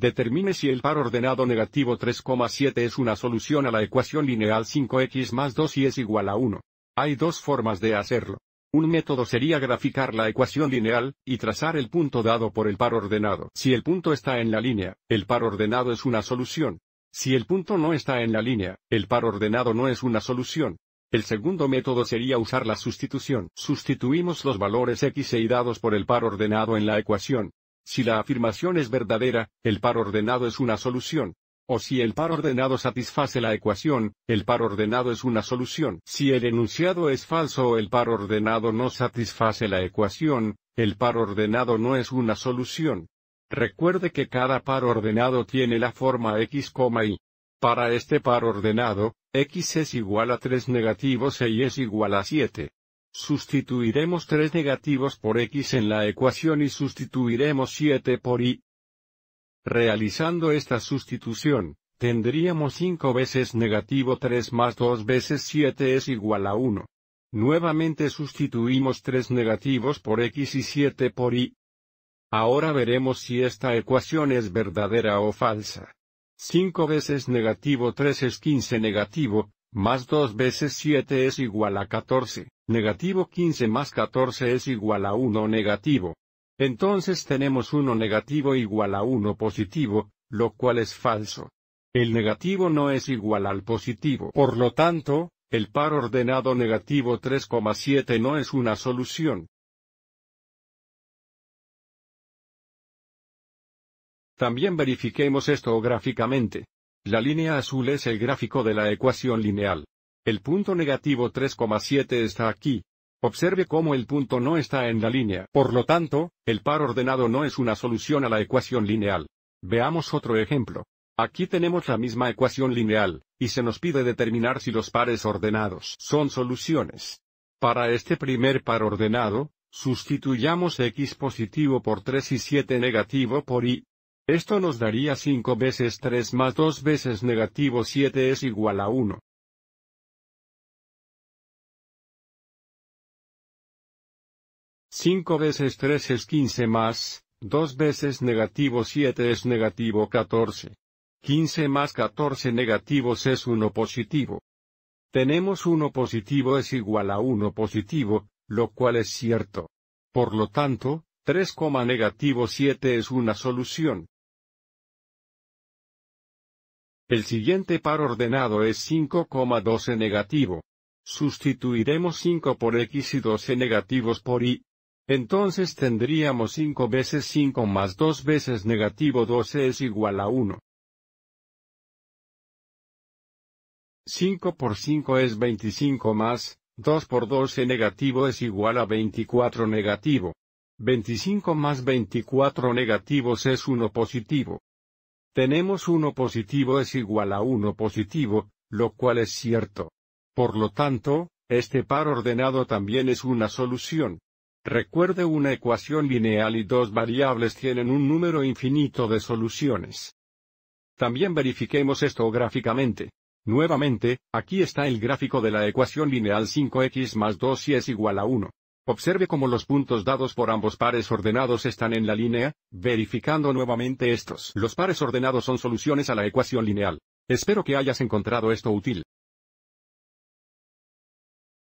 Determine si el par ordenado negativo 3,7 es una solución a la ecuación lineal 5x más 2 y es igual a 1. Hay dos formas de hacerlo. Un método sería graficar la ecuación lineal, y trazar el punto dado por el par ordenado. Si el punto está en la línea, el par ordenado es una solución. Si el punto no está en la línea, el par ordenado no es una solución. El segundo método sería usar la sustitución. Sustituimos los valores x e y dados por el par ordenado en la ecuación, si la afirmación es verdadera, el par ordenado es una solución. O si el par ordenado satisface la ecuación, el par ordenado es una solución. Si el enunciado es falso o el par ordenado no satisface la ecuación, el par ordenado no es una solución. Recuerde que cada par ordenado tiene la forma x, y. Para este par ordenado, x es igual a 3 negativo e y es igual a 7. Sustituiremos 3 negativos por x en la ecuación y sustituiremos 7 por y. Realizando esta sustitución, tendríamos 5 veces negativo 3 más 2 veces 7 es igual a 1. Nuevamente sustituimos 3 negativos por x y 7 por y. Ahora veremos si esta ecuación es verdadera o falsa. 5 veces negativo 3 es 15 negativo, más 2 veces 7 es igual a 14, negativo 15 más 14 es igual a 1 negativo. Entonces tenemos 1 negativo igual a 1 positivo, lo cual es falso. El negativo no es igual al positivo. Por lo tanto, el par ordenado negativo 3,7 no es una solución. También verifiquemos esto gráficamente. La línea azul es el gráfico de la ecuación lineal. El punto negativo 3,7 está aquí. Observe cómo el punto no está en la línea. Por lo tanto, el par ordenado no es una solución a la ecuación lineal. Veamos otro ejemplo. Aquí tenemos la misma ecuación lineal, y se nos pide determinar si los pares ordenados son soluciones. Para este primer par ordenado, sustituyamos x positivo por 3 y 7 negativo por y, esto nos daría 5 veces 3 más 2 veces negativo 7 es igual a 1. 5 veces 3 es 15 más, 2 veces negativo 7 es negativo 14. 15 más 14 negativos es 1 positivo. Tenemos 1 positivo es igual a 1 positivo, lo cual es cierto. Por lo tanto, 3, negativo 7 es una solución. El siguiente par ordenado es 5,12 negativo. Sustituiremos 5 por x y 12 negativos por y. Entonces tendríamos 5 veces 5 más 2 veces negativo 12 es igual a 1. 5 por 5 es 25 más, 2 por 12 negativo es igual a 24 negativo. 25 más 24 negativos es 1 positivo tenemos 1 positivo es igual a 1 positivo, lo cual es cierto. Por lo tanto, este par ordenado también es una solución. Recuerde una ecuación lineal y dos variables tienen un número infinito de soluciones. También verifiquemos esto gráficamente. Nuevamente, aquí está el gráfico de la ecuación lineal 5x más 2 y es igual a 1. Observe cómo los puntos dados por ambos pares ordenados están en la línea, verificando nuevamente estos. Los pares ordenados son soluciones a la ecuación lineal. Espero que hayas encontrado esto útil.